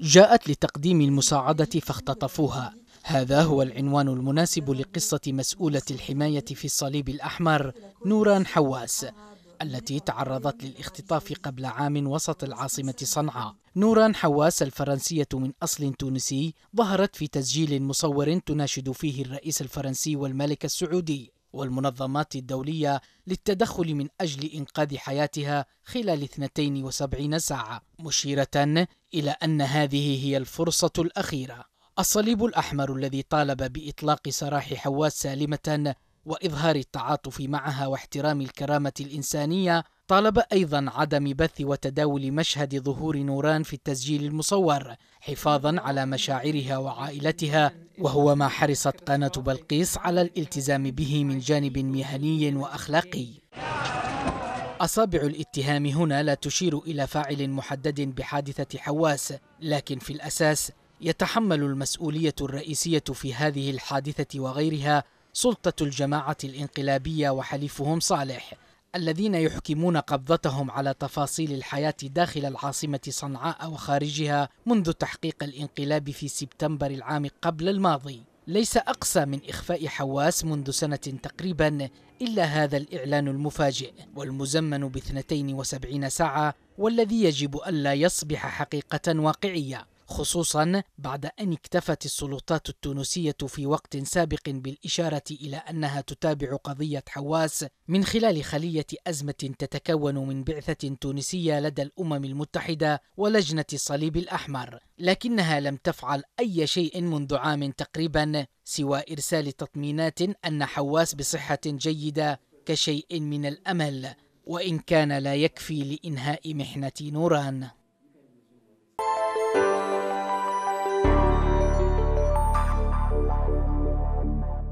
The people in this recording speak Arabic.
جاءت لتقديم المساعدة فاختطفوها هذا هو العنوان المناسب لقصة مسؤولة الحماية في الصليب الأحمر نوران حواس التي تعرضت للاختطاف قبل عام وسط العاصمة صنعاء نوران حواس الفرنسية من أصل تونسي ظهرت في تسجيل مصور تناشد فيه الرئيس الفرنسي والملك السعودي والمنظمات الدولية للتدخل من أجل إنقاذ حياتها خلال 72 ساعة مشيرة إلى أن هذه هي الفرصة الأخيرة الصليب الأحمر الذي طالب بإطلاق سراح حواس سالمة وإظهار التعاطف معها واحترام الكرامة الإنسانية طالب أيضا عدم بث وتداول مشهد ظهور نوران في التسجيل المصور حفاظا على مشاعرها وعائلتها وهو ما حرصت قناة بلقيس على الالتزام به من جانب مهني وأخلاقي أصابع الاتهام هنا لا تشير إلى فاعل محدد بحادثة حواس لكن في الأساس يتحمل المسؤولية الرئيسية في هذه الحادثة وغيرها سلطة الجماعة الانقلابية وحليفهم صالح الذين يحكمون قبضتهم على تفاصيل الحياة داخل العاصمة صنعاء وخارجها منذ تحقيق الانقلاب في سبتمبر العام قبل الماضي ليس أقسى من إخفاء حواس منذ سنة تقريبا إلا هذا الإعلان المفاجئ والمزمن ب 72 ساعة والذي يجب ألا يصبح حقيقة واقعية خصوصا بعد أن اكتفت السلطات التونسية في وقت سابق بالإشارة إلى أنها تتابع قضية حواس من خلال خلية أزمة تتكون من بعثة تونسية لدى الأمم المتحدة ولجنة الصليب الأحمر، لكنها لم تفعل أي شيء منذ عام تقريبا سوى إرسال تطمينات أن حواس بصحة جيدة كشيء من الأمل، وإن كان لا يكفي لإنهاء محنة نوران.